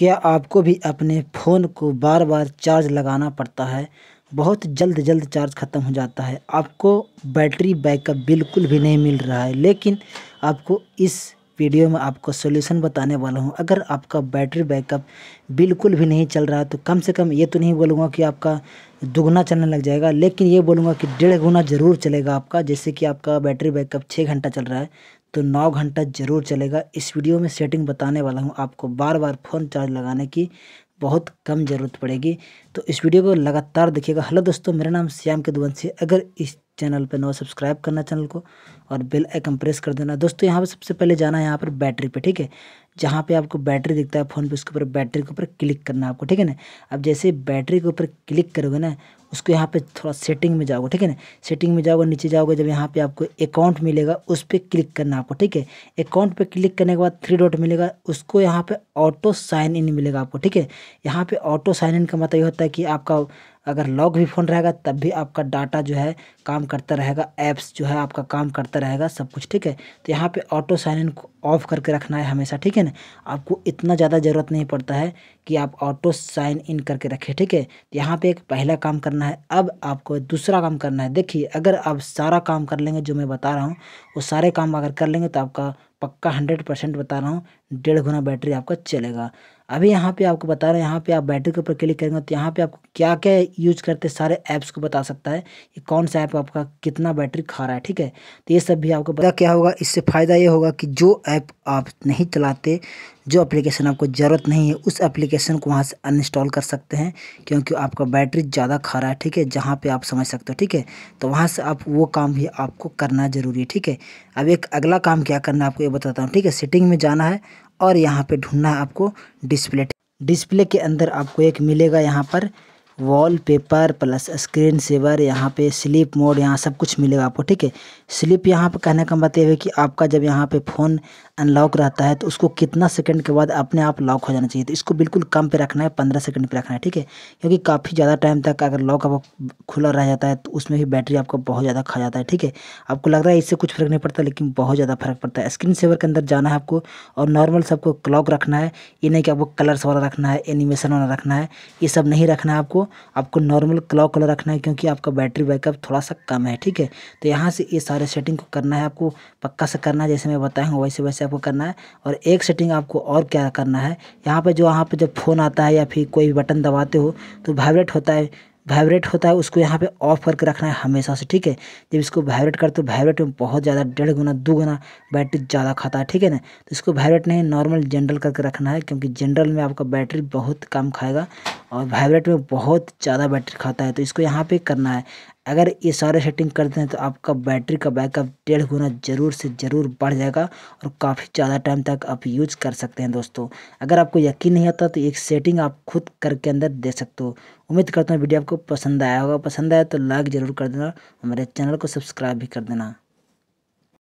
क्या आपको भी अपने फ़ोन को बार बार चार्ज लगाना पड़ता है बहुत जल्द जल्द चार्ज ख़त्म हो जाता है आपको बैटरी बैकअप बिल्कुल भी नहीं मिल रहा है लेकिन आपको इस वीडियो में आपको सोल्यूशन बताने वाला हूँ अगर आपका बैटरी बैकअप बिल्कुल भी नहीं चल रहा है तो कम से कम ये तो नहीं बोलूँगा कि आपका दुगना चलने लग जाएगा लेकिन ये बोलूँगा कि डेढ़ गुना ज़रूर चलेगा आपका जैसे कि आपका बैटरी बैकअप छः घंटा चल रहा है तो नौ घंटा ज़रूर चलेगा इस वीडियो में सेटिंग बताने वाला हूँ आपको बार बार फ़ोन चार्ज लगाने की बहुत कम ज़रूरत पड़ेगी तो इस वीडियो को लगातार देखिएगा हेलो दोस्तों मेरा नाम श्याम के दुवंशी अगर इस चैनल पर नवा सब्सक्राइब करना चैनल को और बेल आइकन प्रेस कर देना दोस्तों यहाँ पर सबसे पहले जाना है यहाँ पर बैटरी पे ठीक है जहाँ पे आपको बैटरी दिखता है फ़ोन पे उसके ऊपर बैटरी के ऊपर क्लिक करना है आपको ठीक है ना अब जैसे बैटरी के ऊपर क्लिक करोगे ना उसको यहाँ पे थोड़ा सेटिंग में जाओगे ठीक है ना सेटिंग में जाओगे नीचे जाओगे जब यहाँ पे आपको अकाउंट मिलेगा उस पर क्लिक करना आपको ठीक है अकाउंट पे क्लिक करने के बाद थ्री डॉट मिलेगा उसको यहाँ पे ऑटो साइन इन मिलेगा आपको ठीक है यहाँ पे ऑटो साइन इन का मतलब ये होता है कि आपका अगर लॉक भी फ़ोन रहेगा तब भी आपका डाटा जो है काम करता रहेगा ऐप्स जो है आपका काम करता रहेगा सब कुछ ठीक है तो यहाँ पे ऑटो साइन इन को ऑफ करके रखना है हमेशा ठीक है ना आपको इतना ज़्यादा ज़रूरत नहीं पड़ता है कि आप ऑटो साइन इन करके रखें ठीक है तो यहाँ पर एक पहला काम करना है अब आपको दूसरा काम करना है देखिए अगर आप सारा काम कर लेंगे जो मैं बता रहा हूँ वो सारे काम अगर कर लेंगे तो आपका पक्का हंड्रेड परसेंट बता रहा हूँ डेढ़ गुना बैटरी आपका चलेगा अभी यहाँ पे आपको बता रहे हैं यहाँ पे आप बैटरी के ऊपर क्लिक करेंगे तो यहाँ पे आपको क्या क्या यूज करते सारे ऐप्स को बता सकता है कि कौन सा ऐप आपका कितना बैटरी खा रहा है ठीक है तो ये सब भी आपको पता क्या होगा इससे फ़ायदा ये होगा कि जो ऐप आप नहीं चलाते जो एप्लीकेशन आपको ज़रूरत नहीं है उस एप्लीकेशन को वहाँ से अनइंस्टॉल कर सकते हैं क्योंकि आपका बैटरी ज़्यादा खा रहा है ठीक है जहाँ पे आप समझ सकते हो ठीक है तो वहाँ से आप वो काम भी आपको करना ज़रूरी है ठीक है अब एक अगला काम क्या करना है आपको ये बताता हूँ ठीक है सेटिंग में जाना है और यहाँ पर ढूंढना है आपको डिस्प्ले डिस्प्ले के अंदर आपको एक मिलेगा यहाँ पर wallpaper plus screensaver यहाँ पे स्लीप मोड यहाँ सब कुछ मिलेगा आपको ठीक है स्लीप यहाँ पे कहने का मतलब है कि आपका जब यहाँ पे फ़ोन अनलॉक रहता है तो उसको कितना सेकंड के बाद अपने आप लॉक हो जाना चाहिए तो इसको बिल्कुल कम पे रखना है पंद्रह सेकंड पे रखना है ठीक है क्योंकि काफ़ी ज़्यादा टाइम तक अगर लॉक आपका खुला रह जाता है तो उसमें भी बैटरी आपको बहुत ज़्यादा खा जाता है ठीक है आपको लग रहा है इससे कुछ फ़र्क नहीं पड़ता लेकिन बहुत ज़्यादा फ़र्क पड़ता है स्क्रीन सेवर के अंदर जाना है आपको और नॉर्मल सबको क्लॉक रखना है ये नहीं कि आपको कलर्स वाला रखना है एनिमेशन वाला रखना है ये सब नहीं रखना है आपको आपको नॉर्मल क्लॉक वाला रखना है क्योंकि आपका बैटरी बैकअप थोड़ा सा कम है ठीक है तो यहाँ से ये सारे सेटिंग को करना है आपको पक्का से करना है जैसे मैं बताया हूँ वैसे वैसे आपको करना है और एक सेटिंग आपको और क्या करना है यहाँ पर जो यहाँ पर जब फ़ोन आता है या फिर कोई बटन दबाते हो तो वाइब्रेट होता है वाइब्रेट होता है उसको यहाँ पे ऑफ करके रखना है हमेशा से ठीक है जब इसको वाइब्रेट करते हो वाइब्रेट में बहुत ज़्यादा डेढ़ गुना दो गुना बैटरी ज़्यादा खाता है ठीक है ना तो इसको वाइब्रेट नहीं नॉर्मल जनरल करके रखना है क्योंकि जनरल में आपका बैटरी बहुत कम खाएगा और वाइब्रेट में बहुत ज़्यादा बैटरी खाता है तो इसको यहाँ पे करना है अगर ये सारे सेटिंग करते हैं तो आपका बैटरी का बैकअप डेढ़ गुना ज़रूर से ज़रूर बढ़ जाएगा और काफ़ी ज़्यादा टाइम तक आप यूज कर सकते हैं दोस्तों अगर आपको यकीन नहीं आता तो एक सेटिंग आप खुद करके अंदर दे सकते हो उम्मीद करता हूँ वीडियो आपको पसंद आया होगा पसंद आया तो लाइक ज़रूर कर देना और मेरे चैनल को सब्सक्राइब भी कर देना